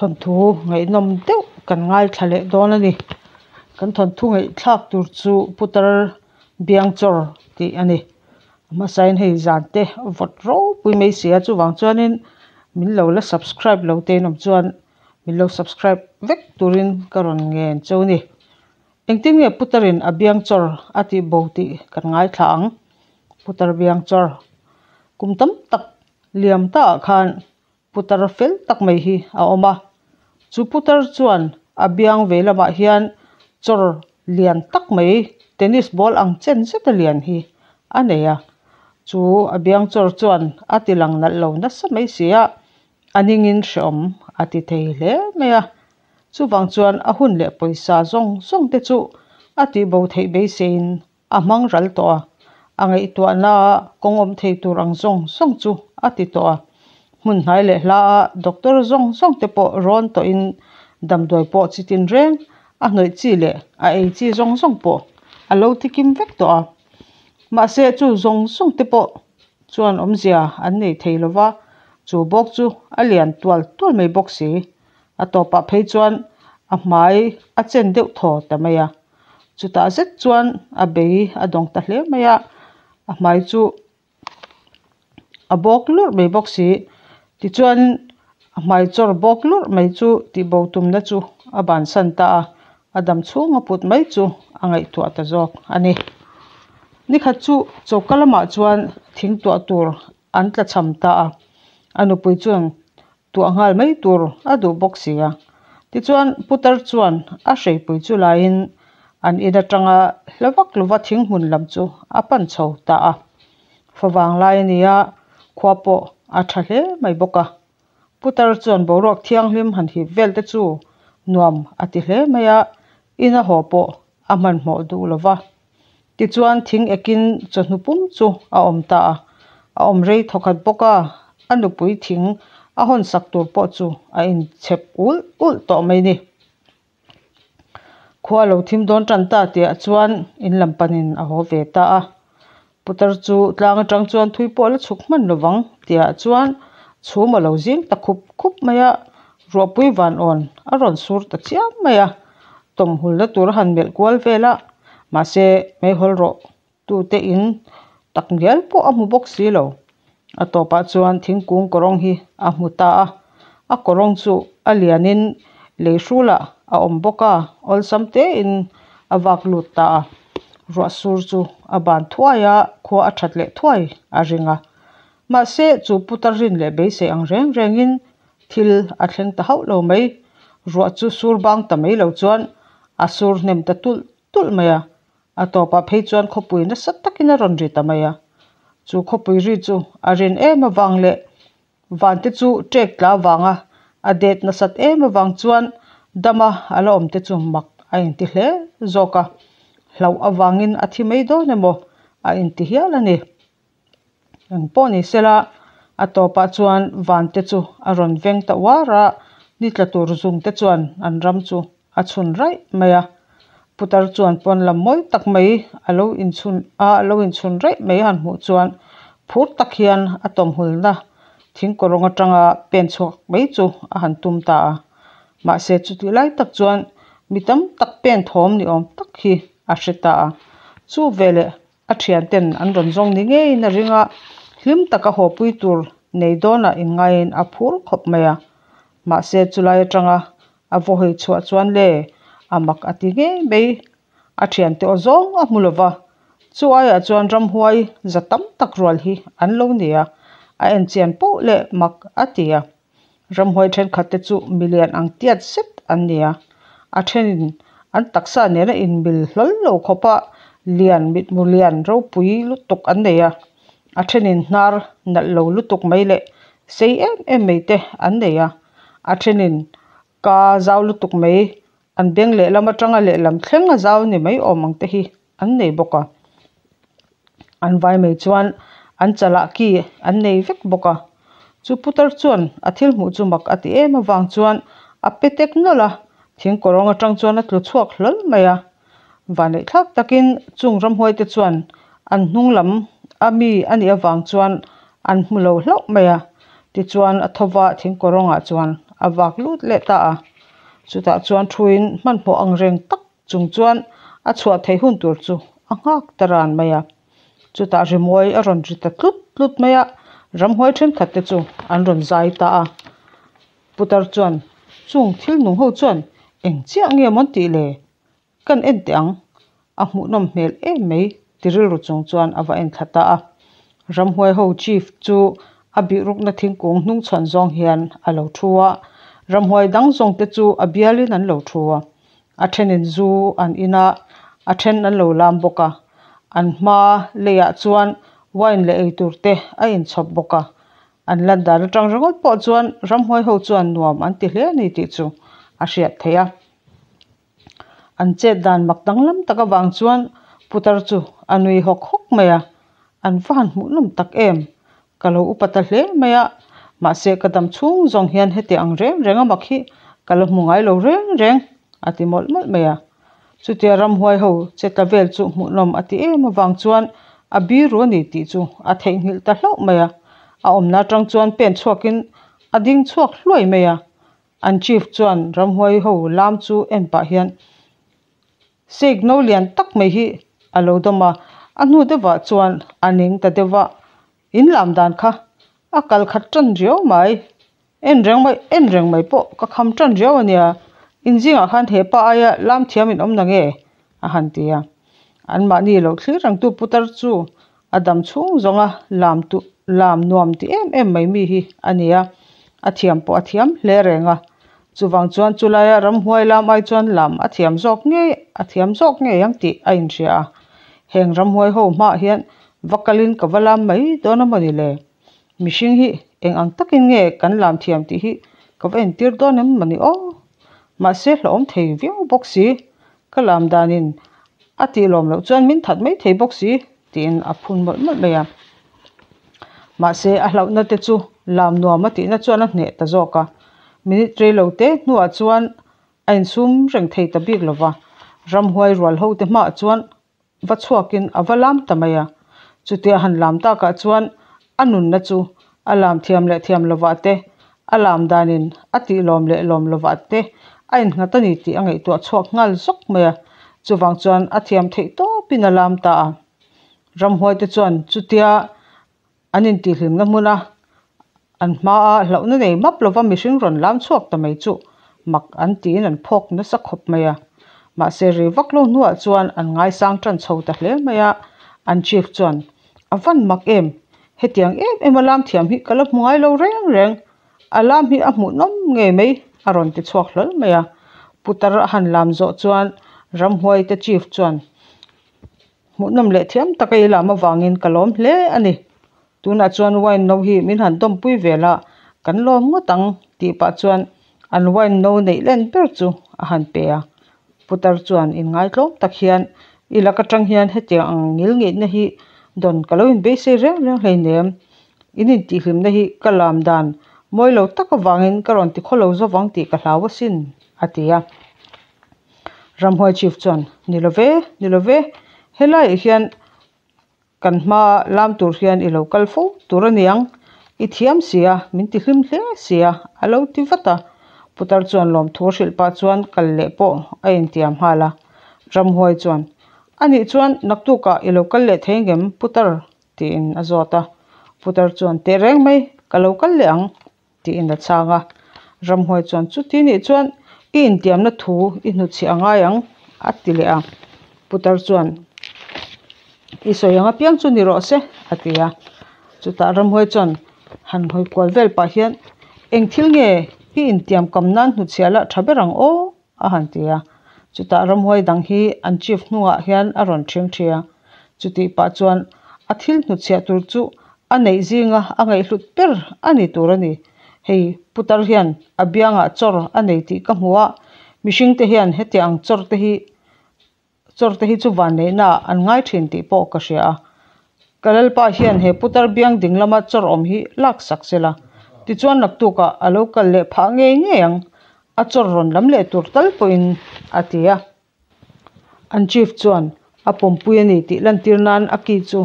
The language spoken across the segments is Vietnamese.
thon thu ngei nom deuh kan ngai thla leh dawn ani cần thon thu ngei thlak tur chu putar biang thì anh chawr mà ani masain hei zan te vot ro mấy mai chú chu wang chuanin mình lâu là subscribe lâu lo te nom anh mình lâu subscribe vek turin karon ngen chu ni engting nge putarin abiang chor ati thì cần ngai thlang putar biang chor kumtam tak liam ta khan putar fel tak mai hi a oma chu putar chuan a biang vei lamah hian chawr liền tak mai tennis ball ang chen là liền hi a nei a chu a biang chawr chuan a tilang nalh lo na sa mai sia aningin hreawm a thấy thei mấy à chú chu wang chuan a hun leh poisa zawng zawng te chú a ti bo thei be sein a mang ral to a angai tuah na kongom thei tur ang zawng zawng chu a ti to a hmun hnai leh hla ah doctor zawng zawng te pawh rawn tawh in damdawi pawh chitin reng a hnawih chi leh a ei chi zawng zawng pawh a lo thikim vek tawh a mahse chu zawng zawng te pawh chuan awmzia an nei thei lova chu bawk chu a lian tual tual mai bawk si a tawpah phei chuan a hmai a chen deuh thaw ta mai a chutah zet chuan a bei a dawng ta hle mai a a hmai chu a bawk luar mai bawk si ti chuan chor bok lur mai chu ti bo na chu aban san ta adam chu nga put mai chu angai tu ata jok ani ni kha chu chokalama chuan thing tu tur an tla cham ta anu pui chuan tu angal mai tur adu bok si ya ti chuan putar chuan a shei pui chu lain an ida tanga lawak luwa thing hun lam chu apan chho ta a fawang lai ni ya khwapo athar he mai boka putar chon borok thiang hlim han hi vel te chu nuam ati hle maya in a hopo aman mo du lova ti chuan thing ekin chonu pum chu a om ta a om rei thokat boka anu pui thing a hon sak tur po chu a in chep ul ul to mai ni khua lo thim don tan ta te a chuan in lam panin a ho ve ta a putar chu tlang tang chuan thui pol chukman lo lovang tiah chuan chhum a lo zing ta khup mai a ruapui van on a rawn sur ta chiam mai a tomhulna tur han melh kual vela mahse meihawl rawh tu te in tak ngel pawh a hmu bawk si lo a tawpah chuan thingkung kawrawng hi a hmuta a a kawrawng chu a lianin lei hrulah a awm bawk a awlsam te in a vak lut ta a ruah sur chu a ban thuai a khua a that leh thuai a ringa ma se chu putarin le be se ang reng rengin thil a thleng ta hau lo mai ru chu sur bang ta mai lo chuan a sur nem ta tul tul maya a to pa phei chuan kho pui na sat ron ri ta maya chu ri chu a ren e ma wang le wan te chu la wanga a det na sat e ma wang chuan dama alom te chu mak a in ti hle zoka hlau awangin athi do ne mo a in ti hialani an paw ni sela a tawpah chuan van te chu a rawn veng ta wara ni tla tur zum te chuan an ram chu a chhun raih mai a putar chuan pawn lam mawi tak mai alo in chhun a alo in chhun raih mai han hmuh chuan phur tak hian a tom hul na thingko rawng atanga pen chhuak mai chu a han tum ta a mahse chu ti lai tak chuan mitam tak pen thawm ni awm tak hi a hre ta a chu vele a thian ten an rawn zawng ni ngei na ringa hlim taka hawpui tur nei dawnah ingaiin a phur khawp mai a mahse chulai atanga a vawi chua chuan le amak a ti nge mai a thian te awzawng a hmu lova chuaiah chuan ramhuai za tam tak rual hi an lo ni a a en chian pawh leh mak a ti a ramhuai thenkhat te chu milian ang tiat set an ni a a thenin an taksa nena in mil hlol lo khopa lian mit mu lian ro pui lutuk an nei a a thenin hnar nalh lo lutuk mấy lệ, sei em em mai te an nei a a thenin ka zau lutuk mai an beng leh lam atanga leh lam thleng a zau ni mai awm ang tê hi an nei bawk a à? an vai mai chuan an chalak ki anh nei vek bốc à, chu putar chuan a thil hmuh chu mak ati em awang chuan a petek nola thing korong atang chuan a tlu mấy à, mai a khác, ta kinh chung ramhuai te chuan anh hnung lắm ami ani avang chuan an hmulo hlauh mai a tichuan a thova thingkaw rawngah chuan a vak lut leh ta a à. chutah chuan thuin hman hmawh angreng tak chung chuan a chhuah thei hun tur chu a ngak taran mai a chutah rimawi a rawn rita tlut tlut mai a ramhuai then khat te chu an ron zai ta a putar chuan chung thil nu ho chuan eng chiah nge mon ti le kan en te ang a hmuh nawm hmel em mai tiril ru chung chuan ava en thlata a ramhuai ho chief chu a bi rukna thingkung hnung chhan zawng hian a lo thuwa ramhuai dang zawng te chu a bialin an lo thuwa a thenin zu an ina a then an lo lam boka an hma leia chuan wine le eitur te a in chhop boka an lan dar atang rangot pawh chuan ramhuai ho chuan nuam an ti hle ni ti chu a hriat theia an che dan mak danglam taka wang chuan putar chu anui hok hok mai a an van mu lum tak em kalo upata hle mai a ma se kadam chung zong hian heti ang rem renga makhi kalo mungai lo reng reng ati mol mol mai a chutia ram huai ho cheta vel chu mu nom ati em awang chuan a bi ro ni ti chu a thei ngil ta hlo mai a a om na tang chuan pen chuakin a ding chuak hloi mai a an chief chuan ram huai ho lam chu em pa hian sek no lian tak mai hi a lo dawm a a hnu deuhah chuan a eng ta deuh in inlam dan kha a kal khat tan riau mai en reng mai en reng mai pawh ka kham tan riau ania inzingah khan he pa aia lam thiam in awm na nge a han ti a an mah ni lo thlir rang tu putar chu a dam chhung zonga lam tu lam nuam ti em em mai mi hi ania a thiam pawh a thiam hle renga chuwang chuan chulai a ram huai lam ai chuan lam a thiam zawk nge a thiam zawk nge yang ti a in ria a heng ram huai ho ma hian vakalin kavala mai dona mani le mihring hi eng ang takin nge kan lam thiam ti hi kawen tir donem mani o ma se hlawm thei viau boxi kalam danin làm lom lo mình thật mấy thầy thei sĩ tiền à phun mol mol mà ma à lâu hlau na te chu lam nuama ti na chuan a hne ta mình ministry lâu thế nuwa chuan anh sum reng thầy ta bik lova ram huai rồi ho te ma chuan va chhuakin a va lam tamaya chutia han lam taka chuan anun na chu a lam thiam lệ thiam lova te a lam in, ati lom lệ lom lova te a in ngata ni ti angai tu chhuak ngal mày, maya chuwang chuyện a thiam thấy to pin a lam ta a ram hoi te chuan chutia anin ti hlim na muna anh ma a lo na nei map lova mihring ron lam chhuak ta mai chu mak an tin an phok na sa khop maya mahse vắc lo nuốt chuan an ngay sang tan chho ta hle mai a an chief chuan a van mak em tiếng em em làm alam thiam hi kala hmungai lo reng reng alam hi a hmuh nom nge mai a ron ti chuak hlal mai a putar han lam zo chuan ram huai te chief chuan hmuh nom le thiam takai lama wangin kalom hle ani tuna chuan wine no hi min han dom pui vela kan lom ngotang ti pa chuan an wine no nei len per chu a han pe a putar chuan ingai tlawm tak hian ilaka tang hian hetiang ang ngil ngei na hi don kaloin beise reng reng hlei nem inin tih hlimna hi kalam dan mawi lo tak awangin karon ti kholo zawang ti ka hlawa sin atia ramhoi chief chuan nilove nilove helai hian kan ma lam tur hian ilo kal fo tur aniang i sia min ti hlim hle sia alo ti vata putar chuan lawm thur hrilh pa chuan kal leh pawh a intiam hal a ramhuai chuan anih chuan nak tukah ilo kal leh theingem putar tiin a zawt a putar chuan te reng mai kalo kal leh ang tiin a chang a ramhuai chuan chu ti nih chuan i intiamna thu i hnu chi angai ang a ti leh a putar chuan i soianga piang chu ni rawh se a ti a chutah ramhuai chuan han hoi kual vel pa hian eng thil nge hi in tiam kam nan nu chia la thabe rang o a han tia chuta ram hoi dang hi an chief nu a hian a ron thim thia chuti pa chuan a thil nu chia tur chu a nei zinga a ngai hlut per ani hei putar hian abianga chor anei ti ka hua mishing te hian hetia ang chor te hi chor an ngai po ka sia kalal pa hian he putar biang dinglama ti chuan nak tu ka alo kal le pha nge nge yang a chor ron lam le tur tal poin atia an chief chuan a pom pui ani ti lan tir nan a ki chu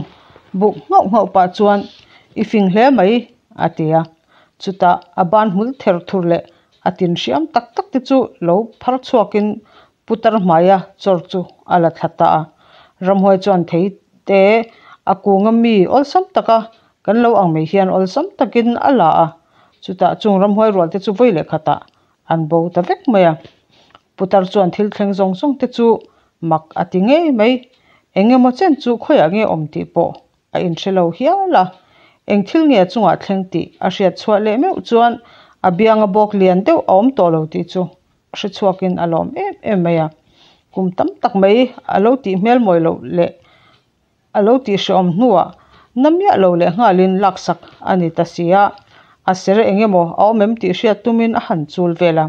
bu ngau ngau pa chuan i fing hle mai atia chuta a ban hul ther thur le atin siam tak tak ti chu lo phar chuakin putar maya chor chu ala thata ramhoi chuan thei te akungami olsam taka kan lo ang mei hian olsam takin ala a chuung ram hoi rual te chu voile khata an bo ta vek maya putar chuan thil thleng zong song te chu mak ati nge mai enge mo chen chu khoi ange om ti po a in chelo hiala eng thil nge chunga thleng ti a sia chua le me chuan a bianga bok lian te om tolo ti chu se chuakin alom em em maya kum tam tak mai alo ti mel moi lo le alo ti se om nuwa namya lo le ngalin laksak anita siya aser enge mo aw mem ti sia tumin han chul vela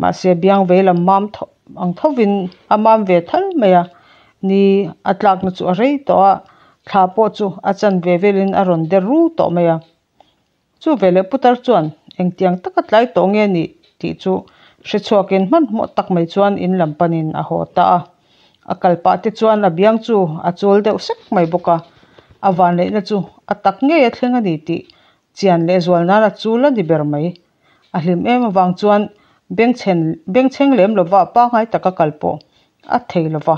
ma se biang vela mam tho ang tho win amam ve thal meya ni atlak na chu rei to kha po chu achan ve velin aron de ru to meya chu vele putar chuan eng tiang takat lai tong ni ti chu se chokin man mo tak mai chuan in lampanin a ho ta akalpa ti chuan a biang chu a de sek mai boka awan le na chu atak nge thlenga ni chian le zual na ra chu la ni ber mai a hlim em wang chuan beng chen beng cheng lem lova pa ngai taka kalpo a thei lova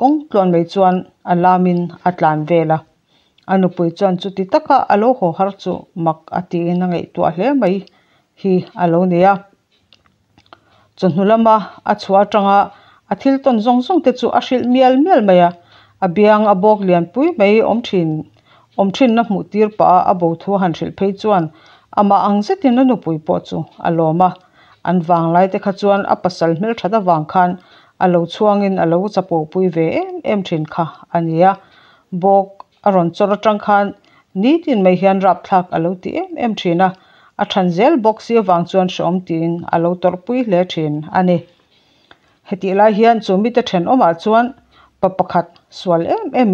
kong tlon mai chuan a lamin atlan vela anu pui chuan chu ti taka alo ho har chu mak ati na ngai tu a hle mai hi alo nia chunhulama a chua tanga a thil ton zong zong te chu a hril mial mial mai a biang a omthin na mutir pa abo thu han ril phei chuan ama angse tin na nupui po chu aloma an wang lai te kha chuan a pasal mel thada wang khan alo chuangin alo chapo pui ve em thin kha ania bok aron chora tang khan ni tin mai hian rap thak alo ti em em thin na a than zel bok si wang chuan shom ting alo tor pui le thin ani heti lai hian chumi ta then oma chuan pa pakhat sual em em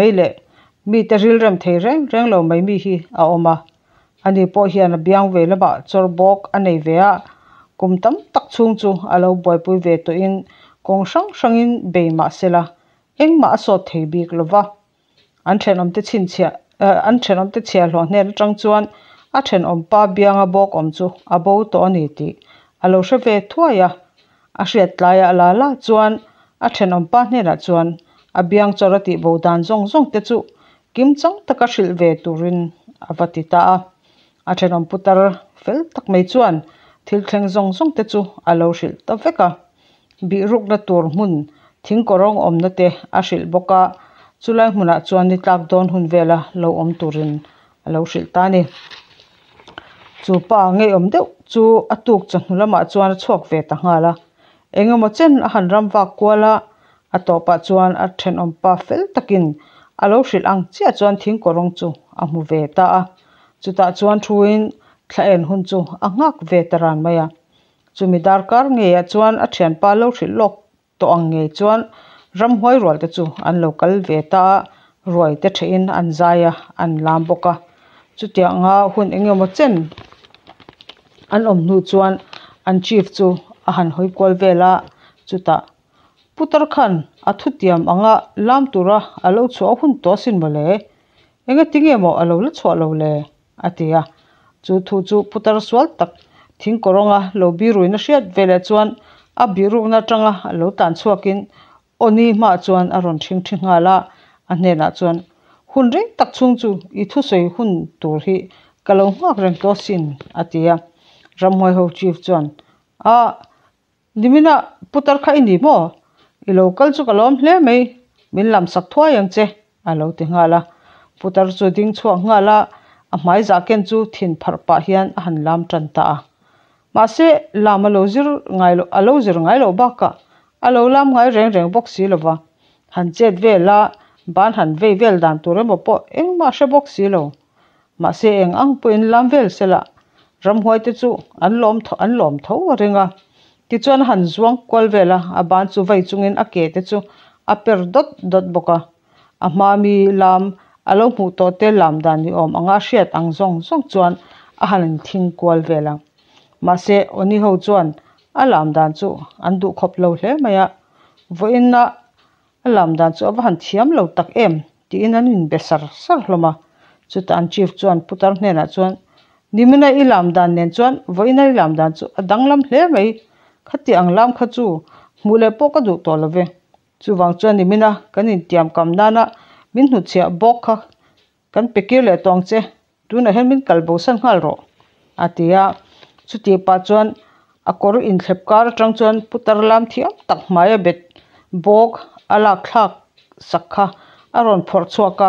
mi te ril rem thei reng reng lo mai mi hi a awm a ani pawh hian a biang ve lama chawr bawk a nei ve a kum tam tak chhung chu a lo buaipui ve to in kawng hrang hrangin beimah sela engmah a sawt thei bik lova an then om te chin chia eh, an then om te chia hlawh hnen atang chuan a then om pa bianga bawk om chu a bo to ani tih a lo hre ve thuai a a hriat tlaia a la la chuan a then om pa hnen ah chuan a biang chawr a tih bo dan zawng zawng te chu kim chang taka shil ve turin avati taa. Achenom putar fel tak mei chuan til kleng zong zong te chu alo shil ta veka. Bi ruk na tur mun ting korong om na te a shil boka chulay a chuan ni tak don hun vela lo om turin alo shil ta ni. Chu pa nge om deo chu atuk chang lama chuan chok ve ta nga la. Enga mo chen ahan ram vakua la atopa chuan achenom pa fel takin alo hri lang chia chuan thing korong chu a mu ve ta a chu ta chuan thuin thla hun chu a ngak ve taran maya chu mi dar kar nge ya chuan a thian pa lo hri lok to ang nge chuan ram hoi rual te chu an local ve ta roi te thein an zaya an lam boka chu tia nga hun enge mo chen an om nu chuan an chief chu a han hoi kol vela chu putar khan athutiam anga lam tura alo chu ahun to sin male enga tinge mo alo lu chho lo le atia chu thu chu putar swal tak thing koronga lobi ruina shet vele chuan a biru na tanga alo tan chuakin oni ma chuan a ron thing thing nga la a hne na chuan hun ring tak chung chu i thu sei hun tur hi kalo ngak reng to sin atia ramoi ho chief chuan a dimina putar kha ini mo i lo kal chu ka lawm hle mai min lam sak thua yang che à lo ti ngà la putar chu ding chhuak nga la a hmai za ken chu thin phar pa hian a han lam tan ta mà ma làm lam giờ lo zir ngai lo a lo zir ngai lo ba ka a lo lam ngai reng reng box si lova han chet ve la về han ve vel dan tur mo po eng ma she box si lo ma se eng ang puin lam vel se la ram huai te chu an lom thâu an lom rồi ngà tichuan han zuang kwal vela aban chu vai chungin a ke te chu a per dot dot boka a ma mi lam alo mu to te lam dan ni om anga shet ang zong zong chuan a han thin kwal vela ma se oni ho chuan a lam dan chu an du khop lo hle maya voin na a lam dan chu avan thiam lo tak em ti in an besar sar hloma chu tan chief chuan putar hne na chuan nimina ilam dan nen chuan voina ilam dan chu adanglam hle mai khát ang lam khát chu mu le po ka du to lo ve chu wang chuan ni mina kan in tiam kam na na min hu chia bok kha kan pekir le tong che tu na hen min kal bo san hal ro chú chu ti pa chuan a kor in thlep kar tang chuan putar lam thiam tak mai a bet bok ala khlak sakha aron phor chuaka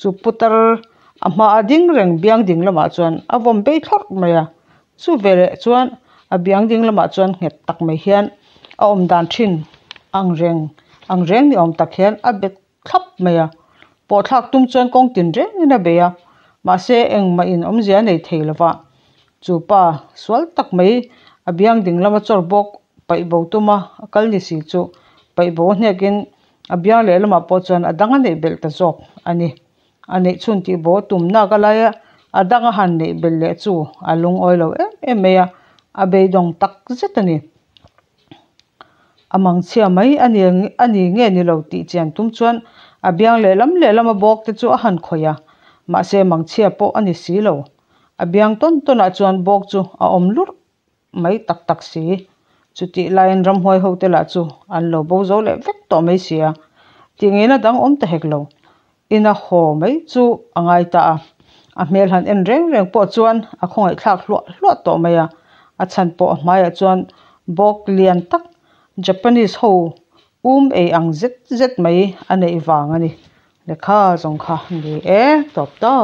chu putar ama ading reng biang à, lama chuan avom be thor maya à. chu vele chuan abyang ding lama chuan nge tak mai hian a om dan thin ang reng ang reng ni om tak hian a be khap mai a po thak tum chuan kong tin re ni na be a ma se eng ma in om zia nei thei lawa chu pa sual tak mai abyang ding lama chor bok pai bo ma, akal ni si chu pai bo ne gen abyang le lama po chuan adang nei bel ta zok ani ane chun ti bo tum na kala ya adang han nei bel le chu alung oilo em em me a bei dawng tak zet ani amang chhia mai ani ani nge ni lo ti chian tum chuan a biang lelam lelam a bawk te chu a han khoya ma se mang chhia po ani si lo a biang ton ton a chuan bawk chu à om lur mấy tak tak si chu ti lain ram hoài ho thì lại chu an lo bo zo lại vek to mấy sia ti nge na dang om te hek lo ina ho chú chu angai ta à a hmel han en reng reng po à không ai thlak hlua hlua to mấy à a chhan mai a hmaiah chuan bawk lian tak japanese ho um ei ang zet zet mai a neih vang ani lekha zawng kha ni e top ta.